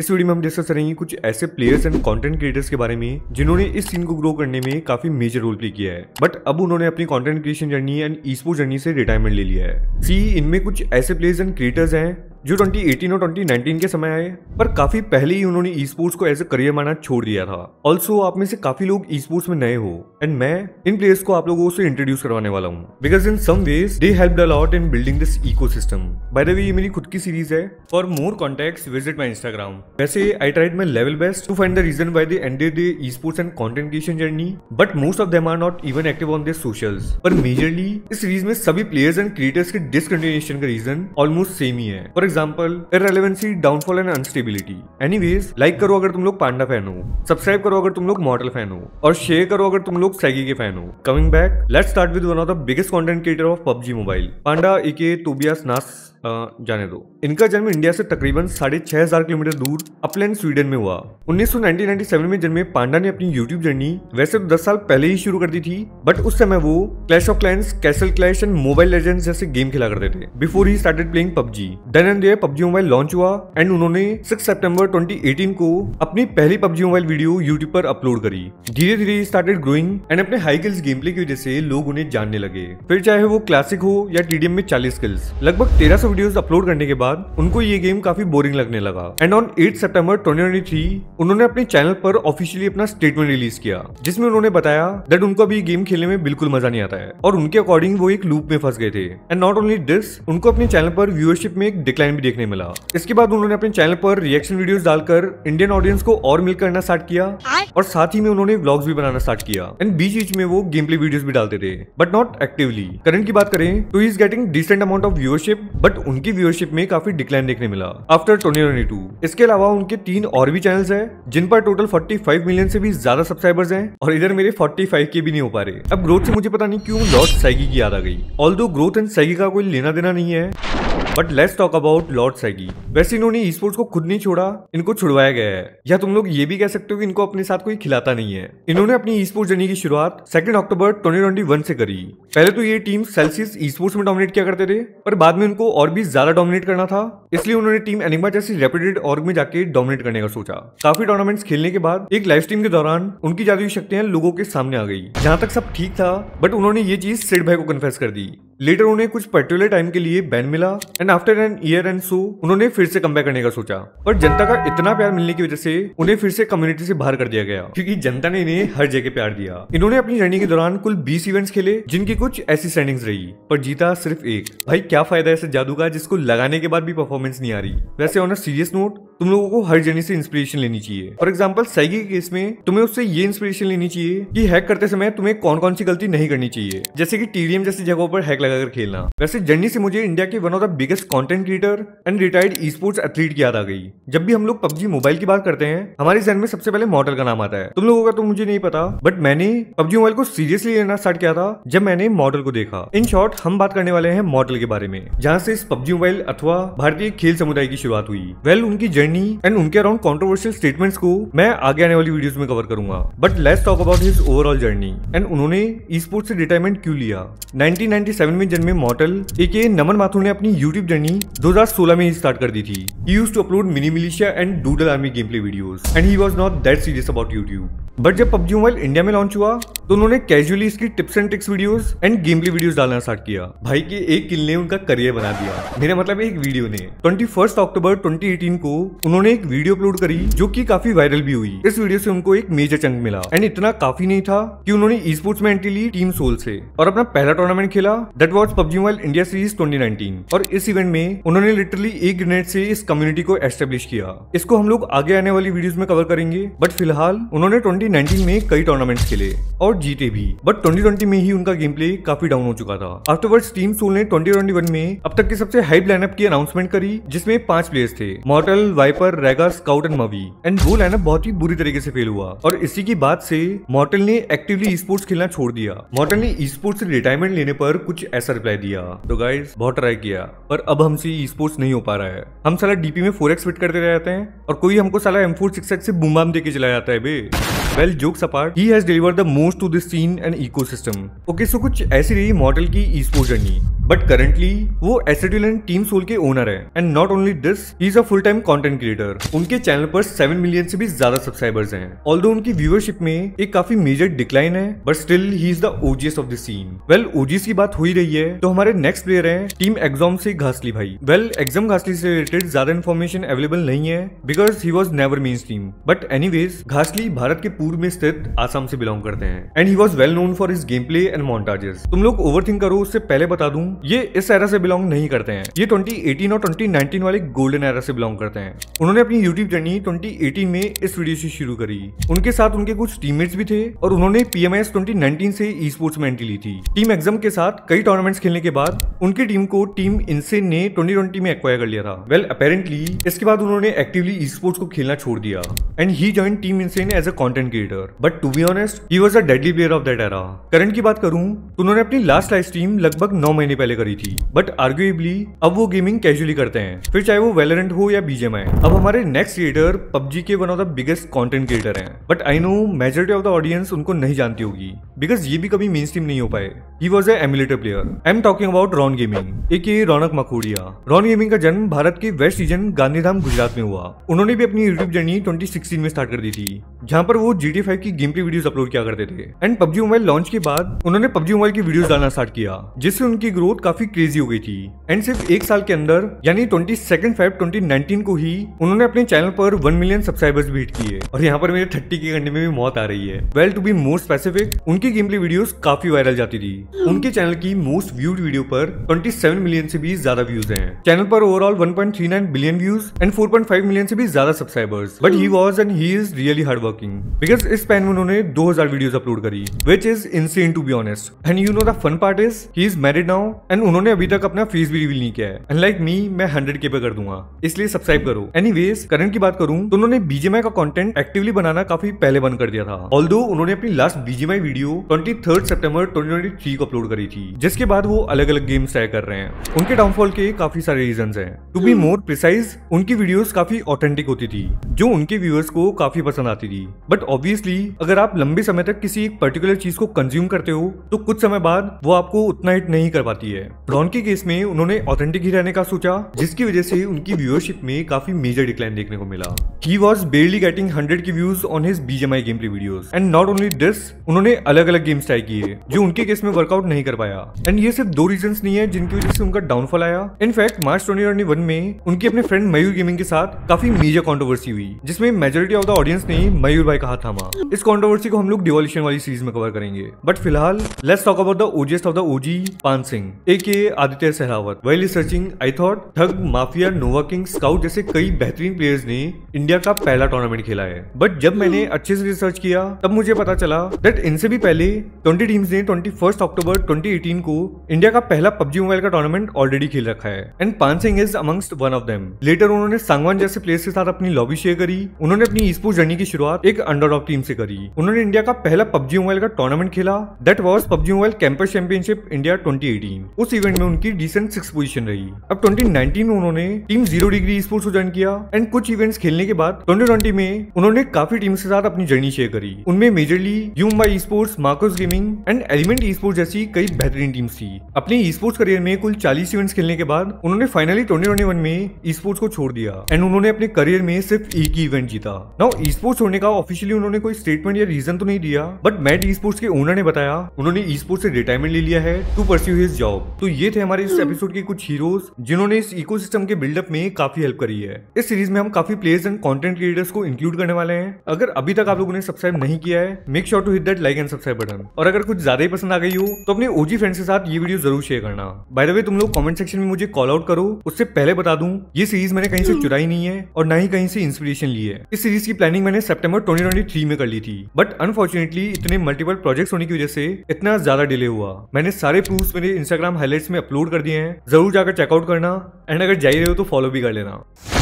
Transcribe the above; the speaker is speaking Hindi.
इस वीडियो में हम डिस्कस करेंगे कुछ ऐसे प्लेयर्स एंड कंटेंट क्रिएटर्स के बारे में जिन्होंने इस सीन को ग्रो करने में काफी मेजर रोल प्ले किया है बट अब उन्होंने अपनी content creation journey and e journey से रिटायरमेंट ले लिया है सी इनमें कुछ ऐसे प्लेयर्स एंड क्रिएटर्स हैं जो 2018 और 2019 के समय आए पर काफी पहले ही उन्होंने ई स्पोर्ट्स को एज ए करियर माना छोड़ दिया था ऑल्सो आप में से काफी लोग ई स्पोर्ट्स में नए हो एंड मैं इन प्लेयर्स को आप लोगों से इंट्रोड्यूस करवाने वाला हूँ because in some ways they help a lot in building this ecosystem by the ये मेरी खुद की सीरीज है for more contact visit my Instagram वैसे I tried my level best to find the reason by the e sports and content creation journey but most of them are not even active on this social पर मेजरली इस सीरीज में सभी प्लेयर्स एंड क्रिएटर्स के डिसकंटिन्यूएशन का रीजन ऑलमोस्ट सेम ही है for example irrelevancy downfall and instability anyways like करो अगर तुम लोग पांडा फैन हो सब्सक्राइब करो अगर तुम लोग मॉडल फैन हो और शेयर करो अगर तुम लोग सैगी के फैन हो coming back let start with one of the biggest content creator of PUBG mobile पांडा इके टोबियास नास जाने दो इनका जन्म इंडिया से तकरीबन साढ़े छह हजार किलोमीटर दूर अपलैंड स्वीडन में हुआ उन्नीस में जन्मे पांडा ने अपनी यूट्यूब जर्नी वैसे तो दस साल पहले ही शुरू कर दी थी बट उस समय वो Clash of Clans Castle Clash and Mobile Legends जैसे गेम खेला करते थे before he started playing PUBG done and PUBG mobile launch हुआ एंड उन्होंने सिक्स सेप्टेम्बर ट्वेंटी को अपनी पहली पबजी मोबाइल वीडियो यूट्यूब पर अपलोड करी धीरे धीरे स्टार्टेड ग्रोइंग एंड अपने हाई किल्स गेम प्ले की वजह से लोग उन्हें जानने लगे फिर चाहे वो क्लासिक हो या टीडीएम में चालीस किल्स लगभग तेरह वीडियोस अपलोड करने के बाद उनको ये गेम काफी बोरिंग लगने लगा एंड ऑन 8 सितंबर 2023 उन्होंने अपने चैनल पर ऑफिशियली अपना स्टेटमेंट रिलीज किया जिसमें उन्होंने बताया दैट उनको अभी गेम खेलने में बिल्कुल मजा नहीं आता है और उनके अकॉर्डिंग वो एक लूप में फंस गए थे एंड नॉट ओनली दिस उनको अपने चैनल पर व्यूअरशिप में एक डिक्लाइन भी देखने मिला इसके बाद उन्होंने अपने चैनल पर रिएक्शन वीडियोज डालकर इंडियन ऑडियंस को और मिल करना स्टार्ट किया और साथ ही में उन्होंने ब्लॉग्स भी बनाना स्टार्ट किया एंड बीच बीच में वो गेम प्ले वीडियोस भी डालते थे बट नॉट एक्टिवली करंट की बात करें तो is getting decent amount of viewership but in fact उनकी व्यूअरशिप में काफी डिक्लाइन देखने मिला आफ्टर ट्वेंटी ट्वेंटी टू इसके अलावा उनके तीन और भी चैनल है जिन पर टोटल फाइव मिलियन से भी ज्यादा सब्सक्राइबर्स है और इधर मेरे फाइव के भी नहीं हो पा रहे अब ग्रोथ से मुझे पता नहीं क्यों लॉर्ड साइगी की याद आ गई ऑल ग्रोथ एंड साइगी का कोई लेना देना नहीं है but let's talk about lord सैगी वैसे इन्होंने ई स्पोर्ट्स को खुद नहीं छोड़ा इनको छुड़वाया गया है या तुम लोग ये भी कह सकते हो कि इनको अपने साथ कोई खिलाता नहीं है इन्होंने अपनी ई स्पोर्ट्स जर्नी की शुरुआत second October twenty twenty one से करी पहले तो ये टीम सेल्सियस ई स्पोर्ट्स में डोमिनेट किया करते थे पर बाद में उनको और भी ज्यादा डोमिनेट करना था इसलिए उन्होंने टीम एनिमा जैसी रेप्यूटेड ऑर्ग में जाके डोमिनेट करने का सोचा काफी टूर्नामेंट्स खेलने के बाद एक लाइव स्ट्रीम के दौरान उनकी जादुई शक्तियां लोगों के सामने आ गई जहां तक सब ठीक था बट उन्होंने ये चीज सिड भाई को कन्फेस कर दी लेटर उन्हें कुछ पर्टिकुलर टाइम के लिए बैन मिला and and after an year and so उन्होंने फिर से कम करने का सोचा पर जनता का इतना प्यार मिलने की वजह से उन्हें फिर से कम्युनिटी से बाहर कर दिया गया क्योंकि जनता ने इन्हें हर जगह प्यार दिया इन्होंने अपनी जर्नी के दौरान कुल बीस इवेंट्स खेले जिनकी कुछ ऐसी स्टैंडिंग्स रही पर जीता सिर्फ एक भाई क्या फायदा ऐसे जादू का जिसको लगाने के बाद भी परफॉर्मेंस नहीं आ रही वैसे ऑन अ सीरियस नोट तुम लोगों को हर जर्नी से इंस्पिरेशन लेनी चाहिए फॉर एग्जाम्पल सैगी केस में तुम्हें उससे ये इंस्पिरेशन लेनी चाहिए कि हैक करते समय तुम्हें कौन कौन सी गलती नहीं करनी चाहिए जैसे कि टीडीएम जैसी जगहों पर हैक लगाकर खेलना वैसे जर्नी से मुझे इंडिया के one of the biggest content creator and retired esports athlete की याद आ गई जब भी हम लोग पब्जी मोबाइल की बात करते हैं हमारे जहन में सबसे पहले मॉडल का नाम आता है तुम लोगों का तो मुझे नहीं पता बट मैंने पब्जी मोबाइल को सीरियसली लेना स्टार्ट किया था जब मैंने मॉडल को देखा इन शॉर्ट हम बात करने वाले हैं मॉडल के बारे में जहाँ से इस पब्जी मोबाइल अथवा भारतीय खेल समुदाय की शुरुआत हुई वेल उनकी जर्नी जर्नी एंड उनके अराउंड कॉन्ट्रोवर्शियल स्टेटमेंट्स को मैं आगे आने वाली वीडियोस में कवर करूंगा but let's talk about his overall journey and उन्होंने ई स्पोर्ट्स से रिटायरमेंट क्यों लिया 1997 में जन्मे मॉटल एक नमन माथुर ने अपनी यूट्यूब जर्नी 2016 में स्टार्ट कर दी थी use to upload mini militia and doodle army gameplay video and he was not that serious about YouTube but जब PUBG मोबाइल इंडिया में लॉन्च हुआ तो उन्होंने कैजुअली इसकी tips and tricks videos and gameplay videos डालना स्टार्ट किया भाई के एक किल ने उनका करियर बना दिया मेरा मतलब एक वीडियो ने 21 अक्टूबर 2018 को उन्होंने एक वीडियो अपलोड करी जो कि काफी वायरल भी हुई इस वीडियो से उनको एक मेजर चंक मिला एंड इतना काफी नहीं था की उन्होंने ई स्पोर्ट्स में एंट्री ली टीम सोल से और अपना पहला टूर्नामेंट खेला that was PUBG mobile India series twenty और इस इवेंट में उन्होंने लिटरली एक ग्रेनेड से इस कम्युनिटी को एस्टेब्लिश किया इसको हम लोग आगे आने वाली वीडियो में कवर करेंगे बट फिलहाल उन्होंने ट्वेंटी 2019 में कई टूर्नामेंट्स खेले और जीते भी बट 2020 में ही उनका गेम प्ले काफी डाउन हो चुका था आफ्टरवर्ड्स टीम सोल ने 2021 में अब तक के सबसे हाई लाइनअप की अनाउंसमेंट करी जिसमें पांच प्लेयर्स थे Mortal Viper Rega Scout and Mavi एंड वो लाइनअप बहुत ही बुरी तरीके से फेल हुआ और इसी की बात से मॉर्टल ने एक्टिवली ई स्पोर्ट्स खेलना छोड़ दिया मॉर्टल ने ई स्पोर्ट्स से रिटायरमेंट लेने पर कुछ ऐसा रिप्लाई दिया तो गाइज बहुत ट्राई किया पर अब हमसे स्पोर्ट्स नहीं हो पा रहा है हम साला डीपी में फोर एक्स फिट करते रहते हैं और कोई हमको साला एम फोर सिक्स एक्स से बुमाम दे के चला जाता है बे well jokes apart he has deliver the most to this scene and ecosystem okay so कुछ ऐसी रही मॉडल की ईस्पोर्ट जर्नी बट करंटली वो एसिडुलेंट टीम सोल के ओनर है and not only this is a full time content creator उनके चैनल पर सेवन मिलियन से भी ज्यादा सब्सक्राइबर्स हैं ऑल्दो उनकी व्यूअरशिप में एक काफी मेजर डिक्लाइन है but still he is the OGs of the scene well OGs की बात हो ही रही है तो हमारे नेक्स्ट प्लेयर है टीम एग्जाम से घासली भाई वेल एग्जाम घासली से रिलेटेड ज्यादा इन्फॉर्मेशन अवेलेबल नहीं है because he was never mean team but any घासली भारत के पूर्व पूर्व में स्थित आसाम से बिलोंग करते हैं and he was well known for his gameplay and montages तुम लोग ओवर करो उससे पहले बता दू ये इस एरा से बिलोंग नहीं करते हैं ये 2018 और 2019 वाले गोल्डन एरा से बिलोंग करते हैं उन्होंने अपनी यूट्यूब जर्नी 2018 में इस वीडियो से शुरू करी उनके साथ उनके कुछ टीम भी थे और उन्होंने पीएमएस 2019 से ई स्पोर्ट्स में एंट्री ली थी टीम एग्जाम के साथ कई टूर्नामेंट्स खेलने के बाद उनकी टीम को टीम इनसे ने ट्वेंटी में एक्वायर कर लिया था वेल well, अपेरेंटली इसके बाद उन्होंने एक्टिवली ई स्पोर्ट्स को खेलना छोड़ दिया and he join team insane as a content cricketer but to be honest he was a deadly player of that era current की बात करूं तो उन्होंने अपनी लास्ट लाइव स्ट्रीम लगभग नौ महीने पहले करी थी बट आर्ग्यूएबली अब वो गेमिंग कैजुअली करते हैं फिर चाहे वो वेलरेंट हो या बीजेम है अब हमारे नेक्स्ट क्रिएटर पबजी के one of the biggest content creator है but I know majority of the audience उनको नहीं जानती होगी बिकॉज ये भी कभी मेन स्ट्रीम नहीं हो पाए he was emulator player I am talking about Ron gaming एक ये रौनक मकोड़िया रॉन गेमिंग का जन्म भारत के वेस्ट रीजन गांधीधाम गुजरात में हुआ उन्होंने भी अपनी यूट्यूब जर्नी 2016 में स्टार्ट कर दी थी जहाँ पर वो जी टी फाइव की गेम प्ले वीडियो अपलोड किया करते थे एंड पब्जी मोबाइल लॉन्च के बाद उन्होंने पब्जी मोबाइल की वीडियो डालना स्टार्ट किया जिससे उनकी ग्रोथ काफी क्रेजी हो गई थी एंड सिर्फ एक साल के अंदर यानी twenty second five twenty nineteen को ही उन्होंने अपने चैनल पर वन मिलियन सब्सक्राइबर्स भी हिट किए और यहाँ पर मेरे थर्टी के घंटे में भी मौत आ रही है well to be most specific उनकी गेम प्ले वीडियो काफी वायरल जाती थी उनके चैनल की मोस्ट व्यूड वीडियो पर सेवन मिलियन से भी ज्यादा व्यूज है चैनल पर overall nine billion views and five million से भी ज्यादा subscribers but he was and he is really hard working because इस पैन में उन्होंने 2000 वीडियोस अपलोड करी which is insane to be honest and you know the fun part is he is married now and उन्होंने अभी तक अपना फेस भी रिवील नहीं किया है एंड लाइक मी मैं हंड्रेड के पे कर दूंगा इसलिए सब्सक्राइब करो एनी वेज करंट की बात करूं तो उन्होंने बीजेमआई का कॉन्टेंट एक्टिवली बनाना काफी पहले बंद कर दिया था ऑल उन्होंने अपनी last BGMI video twenty third September twenty को अपलोड करी थी जिसके बाद वो अलग अलग गेम्स ट्राई कर रहे हैं उनके डाउनफॉल के काफी सारे रीजन है टू बी मोर प्रिसाइज उनकी वीडियोस काफी ऑथेंटिक होती थी जो उनके व्यूअर्स को काफी पसंद आती थी मिलेगी बट ऑब्वियसली अगर आप लंबे समय तक किसी एक पर्टिकुलर चीज को कंज्यूम करते हो तो कुछ समय बाद वो आपको उतना हिट नहीं कर पाती है ब्रॉन के केस में उन्होंने ऑथेंटिक ही रहने का सोचा जिसकी वजह से उनकी व्यूअरशिप में काफी मेजर डिक्लाइन देखने को मिला he was barely getting hundred की views on his BGMI gameplay video and not only this उन्होंने अलग अलग गेम्स ट्राई किए जो उनके केस में वर्कआउट नहीं कर पाया एंड ये सिर्फ दो रीजन नहीं है जिनकी वजह से उनका डाउनफॉल आया इनफैक्ट मार्च ट्वेंटी में उनके अपने फ्रेंड मयूर गेमिंग के साथ काफी मेजर कॉन्ट्रोवर्सी हुई जिसमें मेजोरिटी ऑफ द ऑडियंस ने मयूर भाई कहा था थामा इस कॉन्ट्रोवर्सी को हम लोग डिवोल्यूशन वाली सीरीज में कवर करेंगे बट फिलहाल let's talk about the OGest of the OG Paan Singh aka Aditya Sehrawat well researching I thought Thug Mafia Nova King Scout जैसे कई बेहतरीन प्लेयर्स ने इंडिया का पहला टूर्नामेंट खेला है बट जब मैंने अच्छे से रिसर्च किया तब मुझे पता चला दैट इनसे भी पहले ट्वेंटी टीम्स ने ट्वेंटी फर्स्ट अक्टूबर ट्वेंटी को इंडिया का पहला पब्जी मोबाइल का टूर्नामेंट ऑलरेडी खेल रखा है and Paan Singh is amongst one of them later उन्होंने सांगवान जैसे प्लेयर्स के साथ अपनी लॉबी शेयर करी उन्होंने अपनी ईस्पोर्ट जर्नी की शुरुआत शुरुआत एक अंडरडॉग टीम से करी उन्होंने इंडिया का पहला पब्जी मोबाइल का टूर्नामेंट खेला that was PUBG mobile campus championship India twenty उस इवेंट में उनकी डिसेंट सिक्स पोजिशन रही अब ट्वेंटी में उन्होंने टीम जीरो डिग्री स्पोर्ट्स को ज्वाइन किया एंड कुछ इवेंट खेलने के बाद ट्वेंटी में उन्होंने काफी टीम के साथ अपनी जर्नी शेयर करी उनमें majorly U Mumbai sports Marcos gaming and element esports जैसी कई बेहतरीन टीम थी अपने स्पोर्ट्स करियर में कुल 40 इवेंट्स खेलने के बाद उन्होंने फाइनली ट्वेंटी में स्पोर्ट्स को छोड़ दिया एंड उन्होंने अपने करियर में सिर्फ एक ही इवेंट जीता नाउ स्पोर्ट्स छोड़ने का का ऑफिशियली उन्होंने कोई स्टेटमेंट या रीजन तो नहीं दिया बट मैट ई स्पोर्ट्स के ओनर ने बताया उन्होंने ई स्पोर्ट्स से रिटायरमेंट ले लिया है टू परस्यू हिज जॉब तो ये थे हमारे इस एपिसोड हम्म। के कुछ हीरोज जिन्होंने इस इको के बिल्डअप में काफी हेल्प करी है इस सीरीज में हम काफी प्लेयर्स एंड कॉन्टेंट क्रिएटर्स को इंक्लूड करने वाले हैं अगर अभी तक आप लोगों ने सब्सक्राइब नहीं किया है make sure to hit that like and subscribe button और अगर कुछ ज्यादा ही पसंद आ गई हो तो अपने ओजी फ्रेंड्स के साथ ये वीडियो जरूर शेयर करना बाय द वे तुम लोग कमेंट सेक्शन में मुझे कॉल आउट करो उससे पहले बता दूं ये सीरीज मैंने कहीं से हम्म। चुराई नहीं है और ना ही कहीं से इंस्पिरेशन ली है इस सीरीज की प्लानिंग मैंने सेप्टेम्बर इन्होंने 2023 में कर ली थी बट अनफॉर्चुनेटली इतने मल्टीपल प्रोजेक्ट्स होने की वजह से इतना ज्यादा डिले हुआ मैंने सारे प्रूफ मेरे इंस्टाग्राम हाईलाइट्स में अपलोड कर दिए हैं जरूर जाकर चेकआउट करना एंड अगर जाइए हो तो फॉलो भी कर लेना